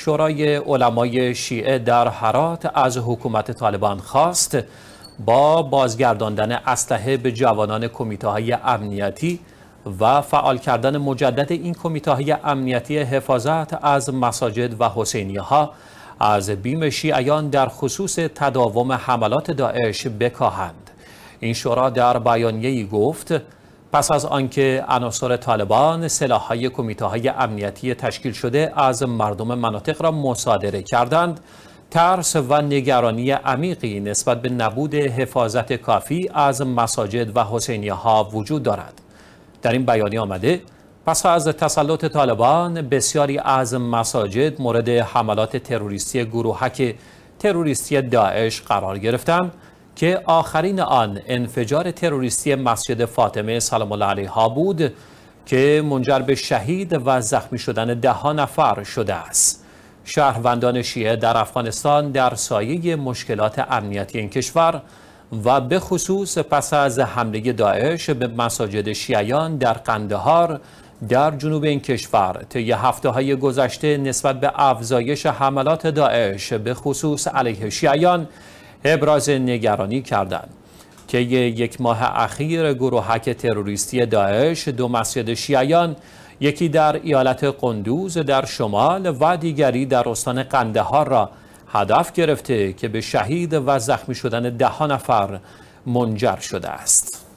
شورای علمای شیعه در حرات از حکومت طالبان خواست با بازگرداندن اسلحه به جوانان کمیته امنیتی و فعال کردن مجدد این کمیته امنیتی حفاظت از مساجد و حسینی ها از بیم شیعیان در خصوص تداوم حملات داعش بکاهند این شورا در بیانیه‌ای گفت پس از آنکه عناصر طالبان سلاحهای کمیته‌های امنیتی تشکیل شده از مردم مناطق را مصادره کردند ترس و نگرانی عمیقی نسبت به نبود حفاظت کافی از مساجد و حسینیه ها وجود دارد در این بیانیه آمده پس از تسلط طالبان بسیاری از مساجد مورد حملات تروریستی گروهک تروریستی داعش قرار گرفتند که آخرین آن انفجار تروریستی مسجد فاطمه سلام الله علیها بود که منجر به شهید و زخمی شدن ده نفر شده است شهروندان شیعه در افغانستان در سایه مشکلات امنیتی این کشور و به خصوص پس از حمله داعش به مساجد شیعیان در قندهار در جنوب این کشور طی هفته های گذشته نسبت به افزایش حملات داعش به خصوص علیه شیعیان ابراز نگرانی کردند که یک ماه اخیر گروهک تروریستی داعش دو مسجد شیعیان یکی در ایالت قندوز در شمال و دیگری در استان قندهار را هدف گرفته که به شهید و زخمی شدن ده نفر منجر شده است.